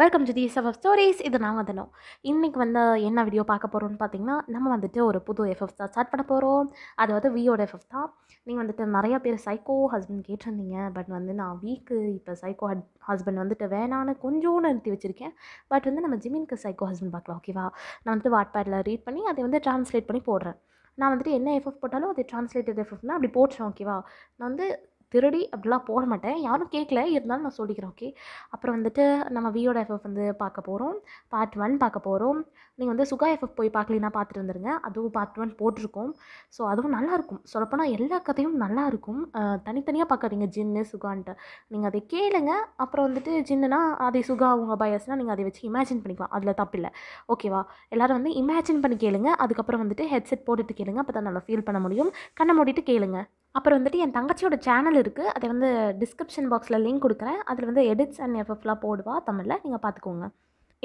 welcome to these FF stories இது நாங்கள் தினம் இன்றைக்கி வந்து என்ன வீடியோ பார்க்க போகிறோம்னு பார்த்தீங்கன்னா நம்ம வந்துட்டு ஒரு புது எஃப்எஃப் தான் ஸ்டார்ட் பண்ண போகிறோம் அது வந்து வியோட எஃப்எஃப் தான் நீங்கள் வந்துட்டு நிறையா பேர் சைக்கோ ஹஸ்பண்ட் கேட்டிருந்தீங்க பட் வந்து நான் வீக்கு இப்போ சைக்கோ ஹஸ்பண்ட் வந்துட்டு வேணான்னு கொஞ்சோன்னு நிறுத்தி வச்சுருக்கேன் பட் வந்து நம்ம ஜிமின்க்கு சைக்கோ ஹஸ்பண்ட் பார்க்கலாம் ஓகேவா நான் வந்துட்டு வாட்பேடில் ரீட் பண்ணி அதை வந்து ட்ரான்ஸ்லேட் பண்ணி போடுறேன் நான் வந்துட்டு என்ன எஃப்எஃப் போட்டாலும் அது ட்ரான்ஸ்லேட்டட் எஃப்எஃப்னா அப்படி போட்டுறேன் ஓகேவா நான் வந்து திருடி அப்படிலாம் போட மாட்டேன் யாரும் கேட்கல இருந்தாலும் நான் சொல்லிக்கிறேன் ஓகே அப்புறம் வந்துட்டு நம்ம வியோட எஃப்எஃப் வந்து பார்க்க போகிறோம் பார்ட் ஒன் பார்க்க போகிறோம் நீங்கள் வந்து சுகா எஃப்எஃப் போய் பார்க்கலாம் பார்த்துட்டு வந்துருங்க அதுவும் பார்ட் ஒன் போட்டிருக்கோம் ஸோ அதுவும் நல்லாயிருக்கும் சொல்லப்போனால் எல்லா கதையும் நல்லாயிருக்கும் தனித்தனியாக பார்க்காதீங்க ஜின்னு சுகான்ட்டு நீங்கள் அதை கேளுங்க அப்புறம் வந்துட்டு ஜின்னுனா அதை சுகா அவங்க பயஸ்னால் நீங்கள் அதை வச்சு இமேஜின் பண்ணிக்கலாம் அதில் தப்பில்லை ஓகேவா எல்லோரும் வந்து இமேஜின் பண்ணி கேளுங்க அதுக்கப்புறம் வந்துட்டு ஹெட்செட் போட்டுட்டு கேளுங்க அப்போ தான் நல்லா ஃபீல் பண்ண முடியும் கண்ணை மூடிட்டு கேளுங்க அப்புறம் வந்துட்டு என் தங்கச்சியோட சேனல் இருக்குது அதை வந்து டிஸ்கிரிப்ஷன் பாக்ஸில் லிங்க் கொடுக்குறேன் அதில் வந்து எடிட்ஸ் அண்ட் எஃப்எஃப்லாம் போடுவா தமிழில் நீங்கள் பார்த்துக்கோங்க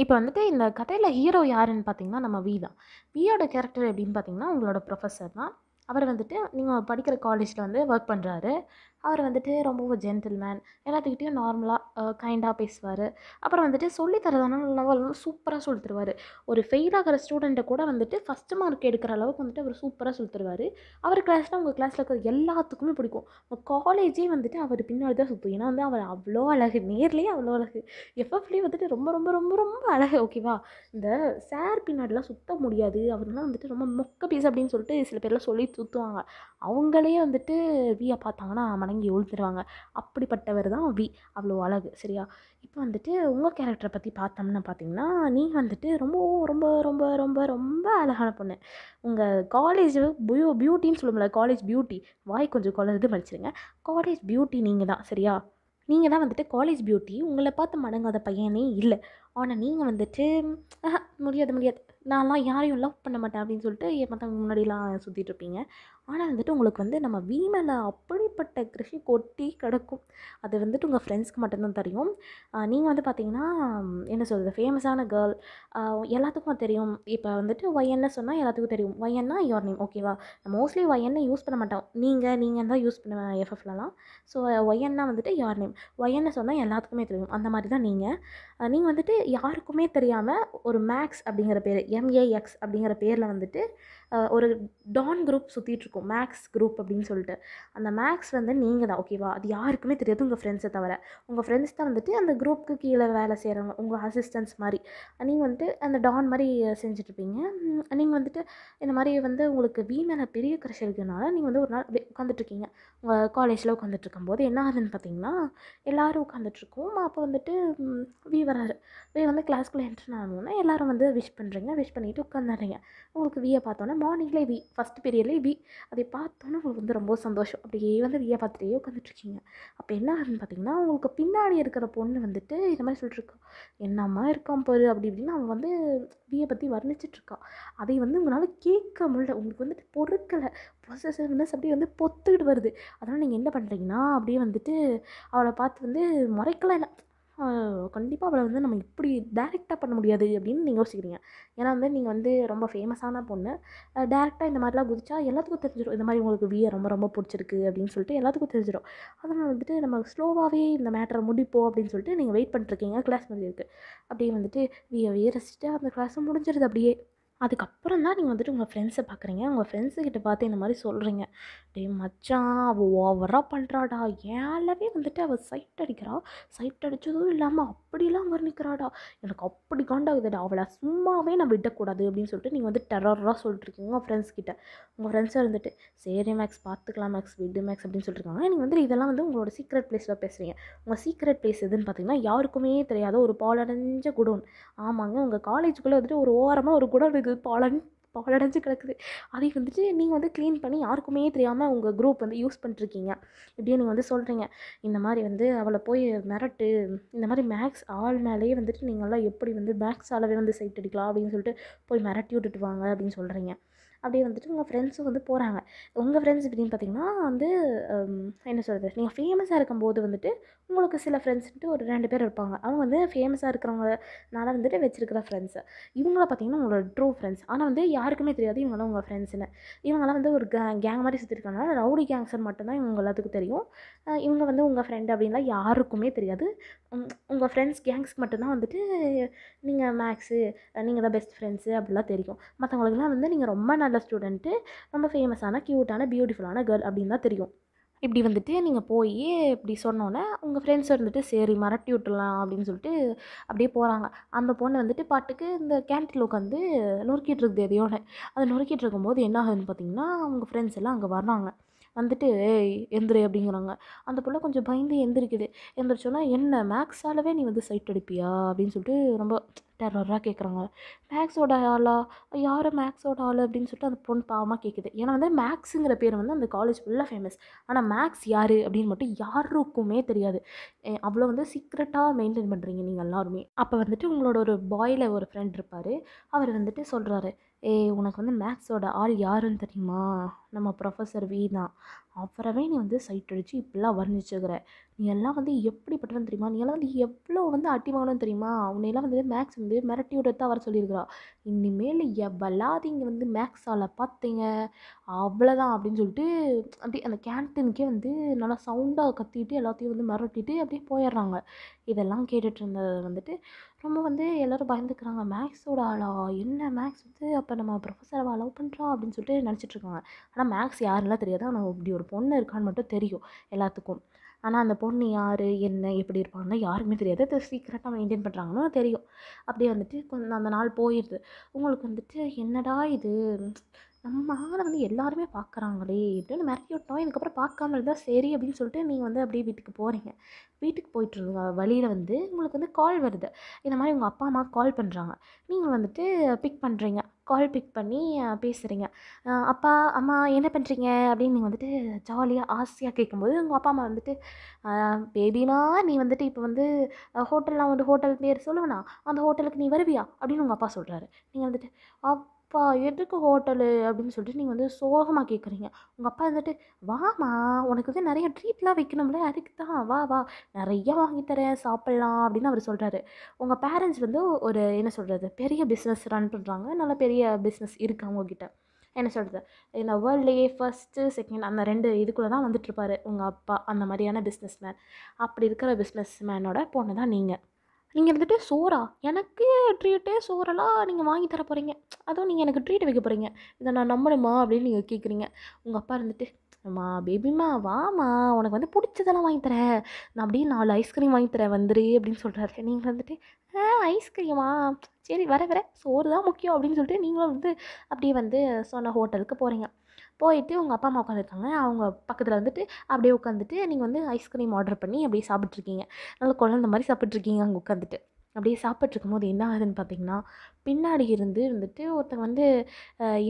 இப்போ வந்துட்டு இந்த கதையில் ஹீரோ யாருன்னு பார்த்தீங்கன்னா நம்ம வி தான் வியோட கேரக்டர் எப்படின்னு பார்த்தீங்கன்னா உங்களோட ப்ரொஃபஸர் தான் அவர் வந்துட்டு நீங்கள் படிக்கிற காலேஜில் வந்து ஒர்க் பண்ணுறாரு அவர் வந்துட்டு ரொம்ப ஒரு ஜென்டில்மேன் எல்லாத்துக்கிட்டேயும் நார்மலாக கைண்டாக பேசுவார் அப்புறம் வந்துட்டு சொல்லித்தரதான சூப்பராக சொல்லி தருவார் ஒரு ஃபெயில் ஆகிற ஸ்டூடெண்ட்டை கூட வந்துட்டு ஃபஸ்ட்டு மார்க் எடுக்கிற அளவுக்கு வந்துட்டு அவர் சூப்பராக சொல்லி தருவார் அவர் கிளாஸில் உங்கள் கிளாஸில் இருக்கிற எல்லாத்துக்குமே பிடிக்கும் உங்கள் காலேஜே வந்துட்டு அவர் பின்னாடி தான் சுற்றும் ஏன்னா வந்து அவர் அவ்வளோ அழகு நேர்லேயே அவ்வளோ அழகு எஃப்எஃப்லேயே வந்துட்டு ரொம்ப ரொம்ப ரொம்ப ரொம்ப அழகு ஓகேவா இந்த சார் பின்னாடிலாம் சுற்ற முடியாது அவர்லாம் வந்துட்டு ரொம்ப மொக்க பீஸ் அப்படின்னு சொல்லிட்டு சில பேர்லாம் சொல்லி சுற்றுவாங்க அவங்களே வந்துட்டு வியா பார்த்தாங்கன்னா மன வணங்கி உழுத்துருவாங்க அப்படிப்பட்டவர் தான் வி அவ்வளோ அழகு சரியா இப்போ வந்துட்டு உங்கள் கேரக்டரை பற்றி பார்த்தோம்னா பார்த்தீங்கன்னா நீ வந்துட்டு ரொம்ப ரொம்ப ரொம்ப ரொம்ப ரொம்ப அழகான பொண்ணு உங்கள் காலேஜ் பியூ பியூட்டின்னு சொல்லுவோம்ல காலேஜ் பியூட்டி வாய் கொஞ்சம் குழந்தது மடிச்சிருங்க காலேஜ் பியூட்டி நீங்கள் தான் சரியா நீங்கள் தான் வந்துட்டு காலேஜ் பியூட்டி உங்களை பார்த்து மடங்காத பையனே இல்லை ஆனால் நீங்கள் வந்துட்டு முடியாது முடியாது நான்லாம் யாரையும் லவ் பண்ண மாட்டேன் அப்படின்னு சொல்லிட்டு மற்றவங்க முன்னாடிலாம் சுற்றிட்டு இருப்பீங்க ஆனால் வந்துட்டு உங்களுக்கு வந்து நம்ம வீ மேலே அப்படிப்பட்ட கிருஷி கொட்டி கிடக்கும் அது வந்துட்டு உங்கள் ஃப்ரெண்ட்ஸ்க்கு மட்டும்தான் தெரியும் நீங்கள் வந்து பார்த்தீங்கன்னா என்ன சொல்கிறது ஃபேமஸான கேர்ள் எல்லாத்துக்கும் தெரியும் இப்போ வந்துட்டு ஒய்என்னு சொன்னால் எல்லாத்துக்கும் தெரியும் ஒய்என்னா யோர் நேம் ஓகேவா மோஸ்ட்லி ஒய்என்னை யூஸ் பண்ண மாட்டோம் நீங்கள் நீங்கள் தான் யூஸ் பண்ணுவேன் எஃப்எஃப்லலாம் ஸோ ஒய்என்னா வந்துட்டு யோர் நேம் ஒய்என்னு சொன்னால் எல்லாத்துக்குமே தெரியும் அந்த மாதிரி தான் நீங்கள் நீங்கள் வந்துட்டு யாருக்குமே தெரியாமல் ஒரு மேக்ஸ் அப்படிங்கிற பேர் எம்ஏஎக்ஸ் அப்படிங்கிற பேரில் வந்துட்டு ஒரு டான் குரூப் சுற்றிட்டுருக்கோம் மேக்ஸ் குரூப் அப்படின்னு சொல்லிட்டு அந்த மேக்ஸ் வந்து நீங்கள் தான் ஓகேவா அது யாருக்குமே தெரியாது உங்கள் ஃப்ரெண்ட்ஸை தவிர உங்கள் ஃப்ரெண்ட்ஸ் தான் வந்துட்டு அந்த குரூப்புக்கு கீழே வேலை செய்கிறவங்க உங்கள் அசிஸ்டன்ஸ் மாதிரி நீங்கள் வந்துட்டு அந்த டான் மாதிரி செஞ்சுட்ருப்பீங்க நீங்கள் வந்துட்டு இந்த மாதிரி வந்து உங்களுக்கு வீ மேலே பெரிய கிரஷ் இருக்கிறதுனால நீங்கள் வந்து ஒரு நாள் உட்காந்துட்ருக்கீங்க உங்கள் காலேஜில் உட்காந்துட்ருக்கும்போது என்ன ஆகுதுன்னு பார்த்தீங்கன்னா எல்லோரும் உட்காந்துட்ருக்கோம் அப்போ வந்துட்டு வி வராரு வி வந்து கிளாஸ்க்குள்ளே என்ட்ரன் ஆனோன்னா எல்லோரும் வந்து விஷ் பண்ணுறீங்க விஷ் பண்ணிவிட்டு உட்காந்துறீங்க உங்களுக்கு வியை பார்த்தோன்னா மார்னிங்லே வி ஃபஸ்ட் பீரியட்லேயே வி அதை பார்த்தோன்னே உங்களுக்கு வந்து ரொம்ப சந்தோஷம் அப்படியே வந்து வியா பார்த்துட்டே உட்காந்துட்ருக்கீங்க அப்போ என்ன ஆகுதுன்னு பார்த்தீங்கன்னா உங்களுக்கு பின்னாடி இருக்கிற பொண்ணு வந்துட்டு இந்த மாதிரி சொல்லிட்டுருக்கா என்னம்மா இருக்கான் பொரு அப்படி இப்படின்னு அவன் வந்து வியை பற்றி வர்ணிச்சிட்ருக்கா அதை வந்து உங்களால் கேட்க முடியல உங்களுக்கு வந்துட்டு பொருட்களை பொசசிவ்னஸ் அப்படியே வந்து பொத்துக்கிட்டு வருது அதனால் நீங்கள் என்ன பண்ணுறீங்கன்னா அப்படியே வந்துட்டு அவளை பார்த்து வந்து முறைக்கலாம் இல்லை கண்டிப்பாக அவளை வந்து நம்ம இப்படி டேரெக்டாக பண்ண முடியாது அப்படின்னு நீங்கள் யோசிக்கிறீங்க ஏன்னா வந்து நீங்கள் வந்து ரொம்ப ஃபேமஸான பொண்ணு டேரெக்டாக இந்த மாதிரிலாம் குதிச்சா எல்லாத்துக்கும் தெரிஞ்சிடும் இந்த மாதிரி உங்களுக்கு வியை ரொம்ப ரொம்ப பிடிச்சிருக்கு அப்படின்னு சொல்லிட்டு எல்லாத்துக்கும் தெரிஞ்சிடும் அதனால் வந்துட்டு நம்ம ஸ்லோவாகவே இந்த மேட்டரை முடிப்போம் அப்படின்னு சொல்லிட்டு நீங்கள் வெயிட் பண்ணிட்டுருக்கீங்க கிளாஸ் முடிஞ்சிருக்கு அப்படியே வந்துட்டு வியை வியை ரசிச்சுட்டு அந்த கிளாஸும் முடிஞ்சிருது அப்படியே அதுக்கப்புறம் தான் நீங்கள் வந்துட்டு உங்கள் ஃப்ரெண்ட்ஸை பார்க்குறீங்க உங்கள் ஃப்ரெண்ட்ஸுக்கிட்ட பார்த்து இந்த மாதிரி சொல்கிறீங்க டே மச்சான் அவள் ஓவராக பண்ணுறாடா ஏழவே வந்துட்டு அவள் சைட் அடிக்கிறா சைட் அடித்ததும் இல்லாமல் அப்படிலாம் வர்ணிக்கிறாடா எனக்கு அப்படி காண்டாகுதுடா அவளை சும்மாவே நான் விடக்கூடாது அப்படின்னு சொல்லிட்டு நீங்கள் வந்து டெரராக சொல்லிட்டுருக்கீங்க உங்கள் ஃப்ரெண்ட்ஸ்கிட்ட உங்கள் ஃப்ரெண்ட்ஸாக இருந்துட்டு சரி மேக்ஸ் பார்த்துக்கலாம் மேக்ஸ் விடு மேக்ஸ் அப்படின்னு சொல்லிட்டுருக்காங்க நீங்கள் வந்து இதெல்லாம் வந்து உங்களோட சீக்ரெட் பிளேஸில் பேசுகிறீங்க உங்கள் சீக்ரெட் பிளேஸ் எதுன்னு பார்த்தீங்கன்னா யாருக்குமே தெரியாத ஒரு பாலடைஞ்ச குடோன் ஆமாங்க உங்கள் காலேஜுக்குள்ளே வந்துட்டு ஒரு ஓரமாக ஒரு குடோன் இருக்குது கிடக்குது பாலன் பாலடைஞ்சு கிடக்குது அதை வந்துட்டு நீங்கள் வந்து க்ளீன் பண்ணி யாருக்குமே தெரியாமல் உங்கள் குரூப் வந்து யூஸ் பண்ணிட்டுருக்கீங்க இப்படியே நீங்கள் வந்து சொல்கிறீங்க இந்த மாதிரி வந்து அவளை போய் மிரட்டு இந்த மாதிரி மேக்ஸ் ஆள் மேலேயே வந்துட்டு நீங்களாம் எப்படி வந்து மேக்ஸ் அளவே வந்து சைட் அடிக்கலாம் அப்படின்னு சொல்லிட்டு போய் மிரட்டி விட்டுட்டு வாங்க அப்படின்னு சொல்கிறீங்க அப்படியே வந்துட்டு உங்கள் ஃப்ரெண்ட்ஸும் வந்து போகிறாங்க உங்கள் ஃப்ரெண்ட்ஸ் இப்படின்னு பார்த்தீங்கன்னா வந்து என்ன சொல்கிறது நீங்கள் ஃபேமஸாக இருக்கும்போது வந்துட்டு உங்களுக்கு சில ஃப்ரெண்ட்ஸ்ன்ட்டு ஒரு ரெண்டு பேர் இருப்பாங்க அவங்க வந்து ஃபேமஸாக இருக்கிறவங்கனால வந்துட்டு வச்சிருக்கிற ஃப்ரெண்ட்ஸு இவங்கள பார்த்தீங்கன்னா உங்களோட ட்ரூ ஃப்ரெண்ட்ஸ் ஆனால் வந்து யாருக்குமே தெரியாது இவங்களாம் உங்கள் ஃப்ரெண்ட்ஸுன்னு இவங்களாம் வந்து ஒரு கேங் மாதிரி சுற்றிருக்கனால ரவுடி கேங்ஸர் மட்டும்தான் இவங்க எல்லாத்துக்கும் தெரியும் இவங்க வந்து உங்கள் ஃப்ரெண்டு அப்படின்லாம் யாருக்குமே தெரியாது உங்கள் ஃப்ரெண்ட்ஸ் கேங்ஸ்க்கு மட்டும்தான் வந்துட்டு நீங்கள் மேக்ஸு நீங்கள் தான் பெஸ்ட் ஃப்ரெண்ட்ஸு அப்படிலாம் தெரியும் மற்றவங்களுக்குலாம் வந்து நீங்கள் ரொம்ப நல்ல ஸ்டூடெண்ட்டு ரொம்ப ஃபேமஸான க்யூட்டான பியூட்டிஃபுல்லான கேர்ள் அப்படின்னு தான் தெரியும் இப்படி வந்துட்டு நீங்கள் போய் இப்படி சொன்னோன்னே உங்கள் ஃப்ரெண்ட்ஸ் வந்துட்டு சரி மரட்டி விட்டுலாம் அப்படின்னு சொல்லிட்டு அப்படியே போகிறாங்க அந்த பொண்ணு வந்துட்டு பாட்டுக்கு இந்த கேன்டீனில் உட்காந்து நொறுக்கிட்டு இருக்குது எதையோட அதை நொறுக்கிட்டு இருக்கும்போது என்ன ஆகுதுன்னு பார்த்தீங்கன்னா உங்கள் ஃப்ரெண்ட்ஸ் எல்லாம் அங்கே வர்றாங்க வந்துட்டு எந்திரி அப்படிங்கிறாங்க அந்த பிள்ளை கொஞ்சம் பயந்து எந்திரிக்குது எந்திரிச்சோன்னா என்ன மேக்ஸாலவே நீ வந்து சைட் அடிப்பியா அப்படின்னு சொல்லிட்டு ரொம்ப டெரராக கேட்குறாங்க மேக்ஸோட ஆளா யார் மேக்ஸோட ஆள் அப்படின்னு சொல்லிட்டு அந்த பொண்ணு பாவமாக கேட்குது ஏன்னா வந்து மேக்ஸுங்கிற பேர் வந்து அந்த காலேஜ் ஃபுல்லாக ஃபேமஸ் ஆனால் மேக்ஸ் யார் அப்படின்னு மட்டும் யாருக்குமே தெரியாது அவ்வளோ வந்து சீக்ரெட்டாக மெயின்டைன் பண்ணுறீங்க நீங்கள் எல்லாருமே அப்போ வந்துட்டு உங்களோட ஒரு பாயில் ஒரு ஃப்ரெண்ட் இருப்பார் அவர் வந்துட்டு சொல்கிறாரு ஏ உனக்கு வந்து மேக்ஸோட ஆள் யாருன்னு தெரியுமா நம்ம ப்ரொஃபஸர் வி தான் அப்புறமே நீ வந்து சைட் அடித்து இப்படிலாம் வர்ணிச்சுக்கிற நீ எல்லாம் வந்து எப்படிப்பட்டவன் தெரியுமா நீ எல்லாம் வந்து எவ்வளோ வந்து அட்டிவானும் தெரியுமா அவனையெல்லாம் வந்து மேக்ஸ் வந்து மிரட்டி விடுறதா வர சொல்லியிருக்கிறா இனிமேல் எவ்வளாது இங்கே வந்து மேக்ஸ் ஆளை பார்த்தீங்க அவ்வளோதான் அப்படின்னு சொல்லிட்டு அப்படியே அந்த கேன்டீனுக்கே வந்து நல்லா சவுண்டாக கத்திட்டு எல்லாத்தையும் வந்து மிரட்டிட்டு அப்படியே போயிடுறாங்க இதெல்லாம் கேட்டுட்டு இருந்தது வந்துட்டு ரொம்ப வந்து எல்லோரும் பயந்துக்கிறாங்க மேக்ஸோட ஆளா என்ன மேக்ஸ் வந்து அப்போ நம்ம ப்ரொஃபஸர் அலோவ் லவ் பண்ணுறா அப்படின்னு சொல்லிட்டு நினச்சிட்ருக்காங்க ஆனால் மேக்ஸ் யாருலாம் தெரியாது ஆனால் இப்படி ஒரு பொண்ணு இருக்கான்னு மட்டும் தெரியும் எல்லாத்துக்கும் ஆனால் அந்த பொண்ணு யார் என்ன எப்படி இருப்பாங்கன்னா யாருக்குமே தெரியாது அது சீக்கிரட்டாக மெயின்டைன் பண்ணுறாங்கன்னு தெரியும் அப்படியே வந்துட்டு கொஞ்சம் அந்த நாள் போயிடுது உங்களுக்கு வந்துட்டு என்னடா இது நம்ம ஆளை வந்து எல்லாருமே பார்க்குறாங்களே இப்படின்னு மிரட்டி விட்டோம் இதுக்கப்புறம் பார்க்காம இருந்தால் சரி அப்படின்னு சொல்லிட்டு நீங்கள் வந்து அப்படியே வீட்டுக்கு போகிறீங்க வீட்டுக்கு போயிட்டு வழியில் வந்து உங்களுக்கு வந்து கால் வருது இந்த மாதிரி உங்கள் அப்பா அம்மா கால் பண்ணுறாங்க நீங்கள் வந்துட்டு பிக் பண்ணுறீங்க கால் பிக் பண்ணி பேசுகிறீங்க அப்பா அம்மா என்ன பண்ணுறீங்க அப்படின்னு நீங்கள் வந்துட்டு ஜாலியாக ஆசையாக கேட்கும்போது உங்கள் அப்பா அம்மா வந்துட்டு பேபினா நீ வந்துட்டு இப்போ வந்து ஹோட்டல்லாம் வந்து ஹோட்டல் பேர் சொல்லுவேண்ணா அந்த ஹோட்டலுக்கு நீ வருவியா அப்படின்னு உங்கள் அப்பா சொல்கிறாரு நீங்கள் வந்துட்டு அப்பா எதுக்கு ஹோட்டலு அப்படின்னு சொல்லிட்டு நீங்கள் வந்து சோகமாக கேட்குறீங்க உங்கள் அப்பா வந்துட்டு வாமா உனக்கு வந்து நிறைய ட்ரீட்லாம் வைக்கணும்ல அதுக்கு தான் வா வா நிறையா வாங்கித்தரேன் சாப்பிட்லாம் அப்படின்னு அவர் சொல்கிறாரு உங்கள் பேரண்ட்ஸ் வந்து ஒரு என்ன சொல்கிறது பெரிய பிஸ்னஸ் ரன் பண்ணுறாங்க நல்ல பெரிய பிஸ்னஸ் இருக்குது அவங்கக்கிட்ட என்ன சொல்கிறது இந்த வேர்ல்ட்லேயே ஃபஸ்ட்டு செகண்ட் அந்த ரெண்டு இதுக்குள்ளே தான் வந்துட்டுருப்பாரு உங்கள் அப்பா அந்த மாதிரியான பிஸ்னஸ் மேன் அப்படி இருக்கிற பிஸ்னஸ் மேனோட பொண்ணு தான் நீங்கள் நீங்கள் இருந்துட்டு சோறா எனக்கு ட்ரீட்டே சோறெல்லாம் நீங்கள் வாங்கி தர போகிறீங்க அதுவும் நீங்கள் எனக்கு ட்ரீட் வைக்க போகிறீங்க இதை நான் நம்பணுமா அப்படின்னு நீங்கள் கேட்குறீங்க உங்கள் அப்பா இருந்துட்டு அம்மா பேபிம்மா வாமா உனக்கு வந்து பிடிச்சதெல்லாம் வாங்கி தரேன் நான் அப்படியே நாலு ஐஸ்கிரீம் வாங்கி தரேன் வந்துரு அப்படின்னு சொல்கிறாரு நீங்கள் வந்துட்டு ஆ ஐஸ்கிரீமா சரி வர வர சோறு தான் முக்கியம் அப்படின்னு சொல்லிட்டு நீங்களும் வந்து அப்படியே வந்து சொன்ன ஹோட்டலுக்கு போகிறீங்க போயிட்டு உங்கள் அப்பா அம்மா உட்காந்துருக்காங்க அவங்க பக்கத்தில் வந்துட்டு அப்படியே உட்காந்துட்டு நீங்கள் வந்து ஐஸ்கிரீம் ஆர்டர் பண்ணி அப்படியே சாப்பிட்ருக்கீங்க நல்லா குழந்த மாதிரி சாப்பிட்ருக்கீங்க அங்கே உட்காந்துட்டு அப்படியே சாப்பிட்ருக்கும் போது என்ன ஆகுதுன்னு பார்த்தீங்கன்னா பின்னாடி இருந்து வந்துட்டு ஒருத்தங்க வந்து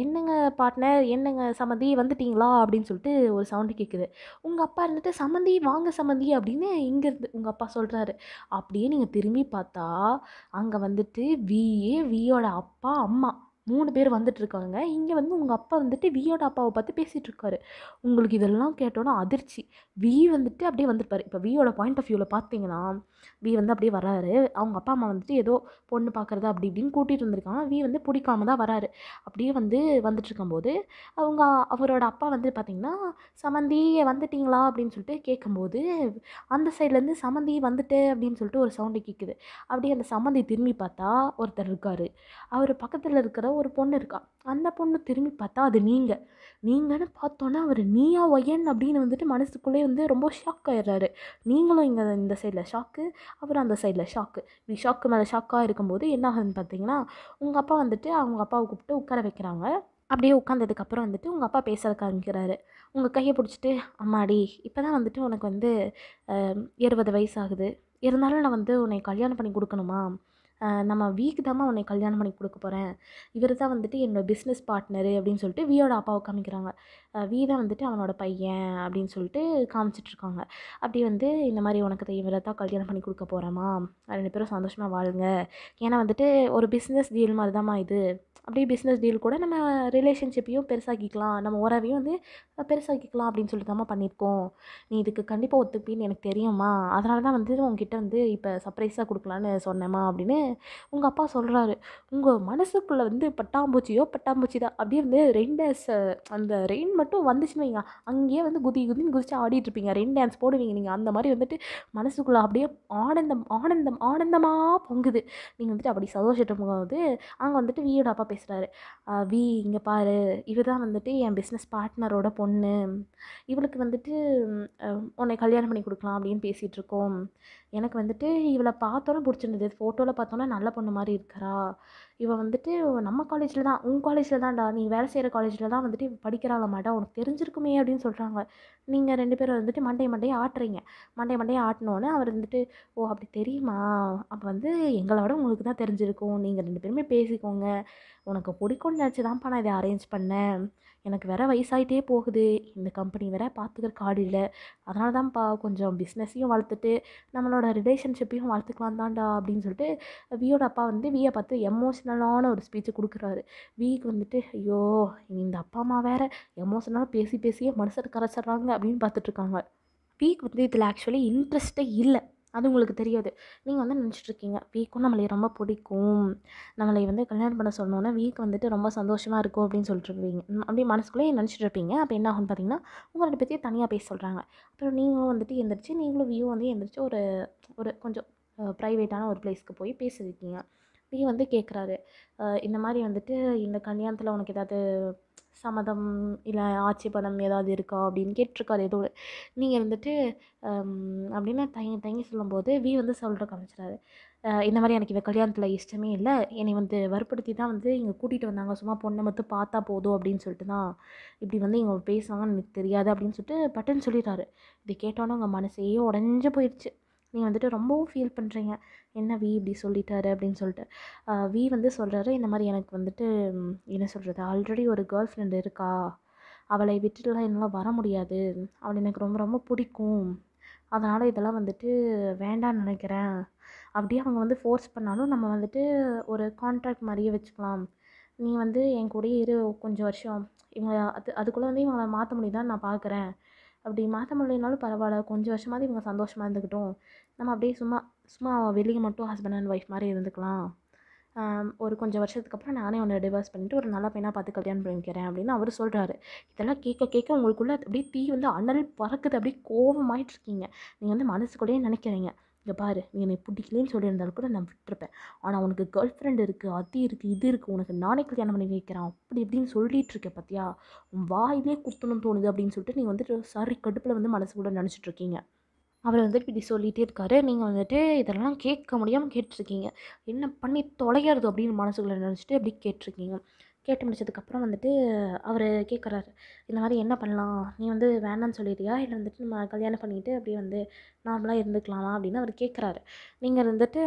என்னங்க பார்ட்னர் என்னங்க சம்மந்தி வந்துட்டிங்களா அப்படின்னு சொல்லிட்டு ஒரு சவுண்டு கேட்குது உங்கள் அப்பா இருந்துட்டு சம்மந்தி வாங்க சம்மந்தி அப்படின்னு இங்கேருந்து உங்கள் அப்பா சொல்கிறாரு அப்படியே நீங்கள் திரும்பி பார்த்தா அங்கே வந்துட்டு விஏ வீயோட அப்பா அம்மா மூணு பேர் வந்துட்டுருக்காங்க இங்கே வந்து உங்கள் அப்பா வந்துட்டு வியோட அப்பாவை பார்த்து பேசிகிட்ருக்காரு உங்களுக்கு இதெல்லாம் கேட்டோன்னா அதிர்ச்சி வி வந்துட்டு அப்படியே வந்துருப்பார் இப்போ வியோட பாயிண்ட் ஆஃப் வியூவில் பார்த்தீங்கன்னா வி வந்து அப்படியே வராரு அவங்க அப்பா அம்மா வந்துட்டு ஏதோ பொண்ணு பார்க்குறது அப்படி இப்படின்னு கூட்டிகிட்டு வந்திருக்காங்க வி வந்து பிடிக்காம தான் வராரு அப்படியே வந்து வந்துட்டுருக்கும்போது அவங்க அவரோட அப்பா வந்து பார்த்திங்கன்னா சமந்தி வந்துட்டிங்களா அப்படின்னு சொல்லிட்டு கேட்கும்போது அந்த சைட்லேருந்து சமந்தி வந்துட்டு அப்படின்னு சொல்லிட்டு ஒரு சவுண்டு கேட்குது அப்படியே அந்த சமந்தி திரும்பி பார்த்தா ஒருத்தர் இருக்கார் அவர் பக்கத்தில் இருக்கிற ஒரு பொண்ணு இருக்கா அந்த பொண்ணு திரும்பி பார்த்தா அது நீங்கள் நீங்கன்னு பார்த்தோன்னா அவர் நீயா ஒயன் அப்படின்னு வந்துட்டு மனசுக்குள்ளே வந்து ரொம்ப ஷாக் ஆயிடுறாரு நீங்களும் இங்கே இந்த சைடில் ஷாக்கு அவர் அந்த சைடில் ஷாக்கு இப்படி ஷாக்கு மேலே ஷாக்காக இருக்கும்போது என்ன ஆகுதுன்னு பார்த்தீங்கன்னா உங்கள் அப்பா வந்துட்டு அவங்க அப்பாவை கூப்பிட்டு உட்கார வைக்கிறாங்க அப்படியே உட்காந்ததுக்கப்புறம் வந்துட்டு உங்கள் அப்பா பேச ஆரம்பிக்கிறாரு உங்கள் கையை பிடிச்சிட்டு அம்மாடி இப்போ தான் வந்துட்டு உனக்கு வந்து இருபது வயசாகுது இருந்தாலும் நான் வந்து உன்னை கல்யாணம் பண்ணி கொடுக்கணுமா நம்ம வீக் தான் உன்னை கல்யாணம் பண்ணி கொடுக்க போகிறேன் இவர் தான் வந்துட்டு என்னோடய பிஸ்னஸ் பார்ட்னரு அப்படின்னு சொல்லிட்டு வியோட அப்பாவை காமிக்கிறாங்க வி தான் வந்துட்டு அவனோட பையன் அப்படின்னு சொல்லிட்டு காமிச்சிட்ருக்காங்க அப்படி வந்து இந்த மாதிரி உனக்கு இவரை தான் கல்யாணம் பண்ணி கொடுக்க போகிறோமா ரெண்டு பேரும் சந்தோஷமாக வாழுங்க ஏன்னா வந்துட்டு ஒரு பிஸ்னஸ் டீல் மாதிரி தாம்மா இது அப்படியே பிஸ்னஸ் டீல் கூட நம்ம ரிலேஷன்ஷிப்பையும் பெருசாக்கிக்கலாம் நம்ம உறவையும் வந்து பெருசாக்கிக்கலாம் அப்படின்னு சொல்லிட்டு தான்மா பண்ணியிருக்கோம் நீ இதுக்கு கண்டிப்பாக ஒத்துப்பின்னு எனக்கு தெரியுமா அதனால தான் வந்து உங்ககிட்ட வந்து இப்போ சர்ப்ரைஸாக கொடுக்கலான்னு சொன்னேம்மா அப்படின்னு உங்கள் அப்பா சொல்கிறாரு உங்கள் மனசுக்குள்ளே வந்து பட்டாம்பூச்சியோ பட்டாம்பூச்சி தான் அப்படியே வந்து ரெயின் டான்ஸ் அந்த ரெயின் மட்டும் வந்துச்சுன்னு வைங்க அங்கேயே வந்து குதி குதின்னு குதிச்சு ஆடிட்டுருப்பீங்க ரெயின் டான்ஸ் போடுவீங்க நீங்கள் அந்த மாதிரி வந்துட்டு மனசுக்குள்ளே அப்படியே ஆனந்தம் ஆனந்தம் ஆனந்தமாக பொங்குது நீங்கள் வந்துட்டு அப்படி சந்தோஷத்தை போகும்போது அங்கே வந்துட்டு வியோட அப்பா பேசுகிறாரு வி இங்கே பாரு இவர் தான் வந்துட்டு என் பிஸ்னஸ் பார்ட்னரோட பொண்ணு இவளுக்கு வந்துட்டு உன்னை கல்யாணம் பண்ணி கொடுக்கலாம் அப்படின்னு பேசிகிட்ருக்கோம் எனக்கு வந்துட்டு இவளை பார்த்தோன்னே பிடிச்சிருந்தது ஃபோட்டோவில் பார்த்தோன்னே பார்க்காம நல்ல பொண்ணு மாதிரி இருக்கிறா இவள் வந்துட்டு நம்ம காலேஜில் தான் உன் காலேஜில் தான்டா நீ வேலை செய்கிற காலேஜில் தான் வந்துட்டு படிக்கிறாள மாட்டா உனக்கு தெரிஞ்சிருக்குமே அப்படின்னு சொல்கிறாங்க நீங்கள் ரெண்டு பேரும் வந்துட்டு மண்டே மண்டையை ஆட்டுறீங்க மண்டே மண்டையை ஆட்டினோன்னே அவர் வந்துட்டு ஓ அப்படி தெரியுமா அப்போ வந்து எங்களை விட உங்களுக்கு தான் தெரிஞ்சிருக்கும் நீங்கள் ரெண்டு பேருமே பேசிக்கோங்க உனக்கு பிடிக்கும்னு நினச்சி தான்ப்பா நான் இதை அரேஞ்ச் பண்ணேன் எனக்கு வேறு வயசாகிட்டே போகுது இந்த கம்பெனி வேறு பார்த்துக்கிற காடு இல்லை அதனால தான்ப்பா கொஞ்சம் பிஸ்னஸையும் வளர்த்துட்டு நம்மளோட ரிலேஷன்ஷிப்பையும் வளர்த்துக்கலாம் தான்டா அப்படின்னு சொல்லிட்டு வியோட அப்பா வந்து வியை பார்த்து எமோஷ்னலான ஒரு ஸ்பீச்சு கொடுக்குறாரு வீக்கு வந்துட்டு ஐயோ இந்த அப்பா அம்மா வேறு எமோஷனலாக பேசி பேசியே மனுஷர் கரைச்சிட்றாங்க அப்படின்னு பார்த்துட்ருக்காங்க வீக் வந்து இதில் ஆக்சுவலி இன்ட்ரெஸ்ட்டே இல்லை அது உங்களுக்கு தெரியாது நீங்கள் வந்து நினச்சிட்ருக்கீங்க வீக்கும் நம்மளை ரொம்ப பிடிக்கும் நம்மளை வந்து கல்யாணம் பண்ண சொன்னோன்னா வீக் வந்துட்டு ரொம்ப சந்தோஷமாக இருக்கும் அப்படின்னு சொல்லிட்டுருப்பீங்க அப்படியே மனசுக்குள்ளேயே நினச்சிட்டு இருப்பீங்க அப்போ என்ன ஆகும் பார்த்தீங்கன்னா உங்களை ரெண்டு பேர்த்தையும் தனியாக பேச சொல்கிறாங்க அப்புறம் நீங்களும் வந்துட்டு எழுந்திரிச்சு நீங்களும் வியூ வந்து எழுந்திரிச்சு ஒரு ஒரு கொஞ்சம் ப்ரைவேட்டான ஒரு பிளேஸ்க்கு போய் பேசியிருக்கீங்க வீ வந்து கேட்குறாரு இந்த மாதிரி வந்துட்டு இந்த கல்யாணத்தில் உனக்கு ஏதாவது சம்மதம் இல்லை ஆட்சேபணம் ஏதாவது இருக்கா அப்படின்னு கேட்டிருக்காரு ஏதோ நீங்கள் வந்துட்டு அப்படின்னு தயங்கி தயங்கி சொல்லும்போது வி வந்து சொல்கிற காமிச்சிட்டாரு இந்த மாதிரி எனக்கு இவ கல்யாணத்தில் இஷ்டமே இல்லை என்னை வந்து வற்படுத்தி தான் வந்து இங்கே கூட்டிகிட்டு வந்தாங்க சும்மா பொண்ணை மட்டும் பார்த்தா போதும் அப்படின்னு சொல்லிட்டு தான் இப்படி வந்து இங்கே பேசுவாங்கன்னு எனக்கு தெரியாது அப்படின்னு சொல்லிட்டு பட்டன் சொல்லிடுறாரு இதை கேட்டோன்னே அவங்க மனசையே உடஞ்சி போயிடுச்சு நீங்கள் வந்துட்டு ரொம்பவும் ஃபீல் பண்ணுறீங்க என்ன வி இப்படி சொல்லிட்டாரு அப்படின்னு சொல்லிட்டு வி வந்து சொல்கிறாரு இந்த மாதிரி எனக்கு வந்துட்டு என்ன சொல்கிறது ஆல்ரெடி ஒரு கேர்ள் ஃப்ரெண்டு இருக்கா அவளை விட்டுட்டுலாம் என்னால் வர முடியாது அவள் எனக்கு ரொம்ப ரொம்ப பிடிக்கும் அதனால் இதெல்லாம் வந்துட்டு வேண்டாம்னு நினைக்கிறேன் அப்படியே அவங்க வந்து ஃபோர்ஸ் பண்ணாலும் நம்ம வந்துட்டு ஒரு கான்ட்ராக்ட் மாதிரியே வச்சுக்கலாம் நீ வந்து என் கூடயே இரு கொஞ்சம் வருஷம் இவங்க அது அதுக்குள்ளே வந்து இவங்களை மாற்ற முடியுதான்னு நான் பார்க்குறேன் அப்படி மாற்ற முடியலனாலும் பரவாயில்ல கொஞ்சம் வருஷமாவது இவங்க சந்தோஷமாக இருந்துக்கிட்டோம் நம்ம அப்படியே சும்மா சும்மா வெளியே மட்டும் ஹஸ்பண்ட் அண்ட் ஒய்ஃப் மாதிரி இருந்துக்கலாம் ஒரு கொஞ்சம் வருஷத்துக்கு அப்புறம் நானே உன்னை டிவர்ஸ் பண்ணிட்டு ஒரு நல்ல பையனாக பார்த்து கல்யாணம் பண்ணிக்கிறேன் அப்படின்னு அவர் சொல்கிறாரு இதெல்லாம் கேட்க கேட்க உங்களுக்குள்ளே அப்படியே தீ வந்து அனல் பறக்குது அப்படியே கோபமாயிட்டு இருக்கீங்க நீங்கள் வந்து மனசுக்குள்ளேயே நினைக்கிறீங்க இங்கே பாரு நீ என்னை பிடிக்கலன்னு சொல்லியிருந்தாலும் கூட நான் விட்டுருப்பேன் ஆனால் உனக்கு கேர்ள் ஃப்ரெண்ட் இருக்குது அது இருக்குது இது இருக்குது உனக்கு நானே கல்யாணம் பண்ணி வைக்கிறான் அப்படி இப்படின்னு சொல்லிட்டு இருக்கேன் பார்த்தியா உன் வாயிலே குத்தணும் தோணுது அப்படின்னு சொல்லிட்டு நீங்கள் வந்துட்டு சாரி கடுப்பில் வந்து கூட நினச்சிட்ருக்கீங்க அவர் வந்துட்டு இப்படி சொல்லிகிட்டே இருக்காரு நீங்கள் வந்துட்டு இதெல்லாம் கேட்க முடியாமல் கேட்டிருக்கீங்க என்ன பண்ணி தொலைகிறது அப்படின்னு மனசுக்குள்ளே நினச்சிட்டு அப்படி கேட்டிருக்கீங்க கேட்டு முடிச்சதுக்கப்புறம் வந்துட்டு அவர் கேட்குறாரு இந்த மாதிரி என்ன பண்ணலாம் நீ வந்து வேணான்னு சொல்லிடுறியா இல்லை வந்துட்டு நம்ம கல்யாணம் பண்ணிவிட்டு அப்படியே வந்து நார்மலாக இருந்துக்கலாமா அப்படின்னு அவர் கேட்குறாரு நீங்கள் இருந்துட்டு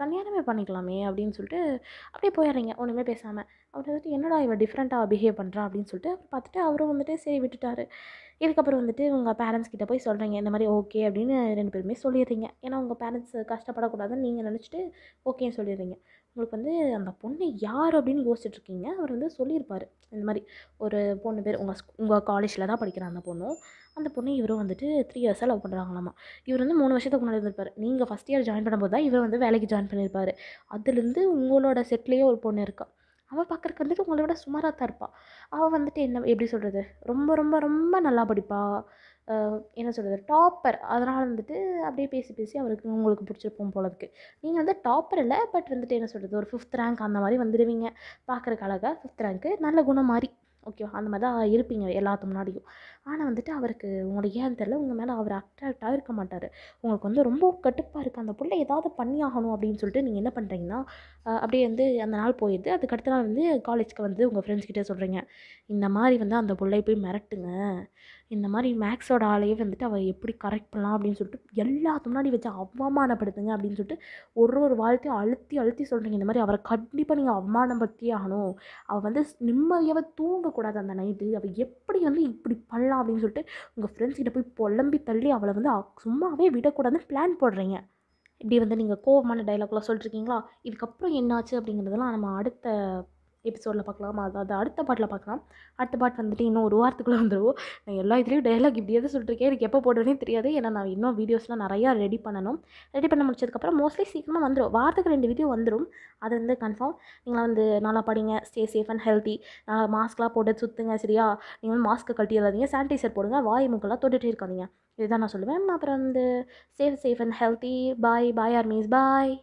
கல்யாணமே பண்ணிக்கலாமே அப்படின்னு சொல்லிட்டு அப்படியே போயிடுறீங்க ஒன்றுமே பேசாமல் அவர் வந்துட்டு என்னடா இவன் டிஃப்ரெண்ட்டாக பிஹேவ் பண்ணுறான் அப்படின்னு சொல்லிட்டு அவர் பார்த்துட்டு அவரும் வந்துட்டு சரி விட்டுட்டாரு இதுக்கப்புறம் வந்துட்டு உங்கள் பேரண்ட்ஸ் கிட்டே போய் சொல்கிறீங்க இந்த மாதிரி ஓகே அப்படின்னு ரெண்டு பேருமே சொல்லிடுறீங்க ஏன்னா உங்கள் பேரண்ட்ஸ் கஷ்டப்படக்கூடாதுன்னு நீங்கள் நினச்சிட்டு ஓகேன்னு சொல்லிடுறீங்க உங்களுக்கு வந்து அந்த பொண்ணு யார் அப்படின்னு யோசிச்சுட்ருக்கீங்க அவர் வந்து சொல்லியிருப்பார் இந்த மாதிரி ஒரு பொண்ணு பேர் உங்கள் உங்கள் காலேஜில் தான் படிக்கிற அந்த பொண்ணும் அந்த பொண்ணு இவரும் வந்துட்டு த்ரீ இயர்ஸாக லவ் பண்ணுறாங்களாமா இவர் வந்து மூணு வருஷத்துக்கு முன்னாடி இருந்திருப்பார் நீங்கள் ஃபஸ்ட் இயர் ஜாயின் பண்ணும்போது தான் இவர் வந்து வேலைக்கு ஜாயின் பண்ணியிருப்பார் அதுலேருந்து உங்களோட செட்லேயே ஒரு பொண்ணு இருக்கா அவள் பார்க்குறக்கு வந்துட்டு உங்களை விட சுமாராக தான் இருப்பாள் அவள் வந்துட்டு என்ன எப்படி சொல்கிறது ரொம்ப ரொம்ப ரொம்ப நல்லா படிப்பாள் என்ன சொல்கிறது டாப்பர் அதனால் வந்துட்டு அப்படியே பேசி பேசி அவருக்கு உங்களுக்கு பிடிச்சிருப்போம் போல இருக்குது நீங்கள் வந்து டாப்பர் இல்லை பட் வந்துட்டு என்ன சொல்கிறது ஒரு ஃபிஃப்த் ரேங்க் அந்த மாதிரி வந்துடுவீங்க பார்க்குறக்கு அழகாக ஃபிஃப்த் ரேங்க்கு நல்ல குணம் மாதிரி ஓகேவா அந்த மாதிரி தான் இருப்பீங்க எல்லாத்து முன்னாடியும் ஆனால் வந்துட்டு அவருக்கு உங்களுக்கு ஏன் தெரில உங்கள் மேலே அவர் அட்ராக்டாக இருக்க மாட்டார் உங்களுக்கு வந்து ரொம்ப கட்டுப்பாக இருக்குது அந்த பிள்ளை ஏதாவது பண்ணி ஆகணும் அப்படின்னு சொல்லிட்டு நீங்கள் என்ன பண்ணுறீங்கன்னா அப்படியே வந்து அந்த நாள் போயிடுது அதுக்கு அடுத்த நாள் வந்து காலேஜ்க்கு வந்து உங்கள் கிட்டே சொல்கிறீங்க இந்த மாதிரி வந்து அந்த பிள்ளையை போய் மிரட்டுங்க இந்த மாதிரி மேக்ஸோட ஆளையே வந்துட்டு அவள் எப்படி கரெக்ட் பண்ணலாம் அப்படின்னு சொல்லிட்டு எல்லாத்து முன்னாடி வச்சு அவமானப்படுத்துங்க அப்படின்னு சொல்லிட்டு ஒரு ஒரு வாழ்க்கையும் அழுத்தி அழுத்தி சொல்கிறீங்க இந்த மாதிரி அவரை கண்டிப்பாக நீங்கள் அவமானப்படுத்தியே ஆகணும் அவள் வந்து நிம்மதியாக தூங்கக்கூடாது அந்த நைட்டு அவள் எப்படி வந்து இப்படி பண்ணலாம் வேண்டாம் அப்படின்னு சொல்லிட்டு உங்கள் ஃப்ரெண்ட்ஸ்கிட்ட போய் புலம்பி தள்ளி அவளை வந்து சும்மாவே விடக்கூடாதுன்னு பிளான் போடுறீங்க இப்படி வந்து நீங்கள் கோவமான டைலாக்லாம் சொல்லிட்டுருக்கீங்களா இதுக்கப்புறம் என்னாச்சு அப்படிங்கிறதெல்லாம் நம்ம அடுத்த எபிசோடில் பார்க்கலாம் அதாவது அடுத்த பாட்டில் பார்க்கலாம் அடுத்த பாட்டு வந்துட்டு இன்னும் ஒரு வாரத்துக்குள்ளே வந்துடுவோம் நான் எல்லா இதுலேயும் டைலாக் இப்படி எது சொல்லிருக்கேன் எனக்கு எப்போ போடுறேன்னு தெரியாது ஏன்னா நான் இன்னும் வீடியோஸ்லாம் நிறையா ரெடி பண்ணணும் ரெடி பண்ண முடிச்சதுக்கப்புறம் மோஸ்ட்லி சீக்கிரமாக வந்துடும் வாரத்துக்கு ரெண்டு வீடியோ வந்துடும் அது வந்து கன்ஃபார்ம் நீங்கள் வந்து நல்லா படிங்க ஸ்டே சேஃப் அண்ட் ஹெல்த்தி நல்லா மாஸ்க்லாம் போட்டு சுற்றுங்க சரியா நீங்கள் வந்து மாஸ்க்கு கட்டி இல்லாதீங்க சானிடைசர் போடுங்க வாய் மூக்கெல்லாம் தொட்டுகிட்டே இருக்காதீங்க இதுதான் நான் சொல்லுவேன் அப்புறம் வந்து safe safe and healthy bye bye or means bye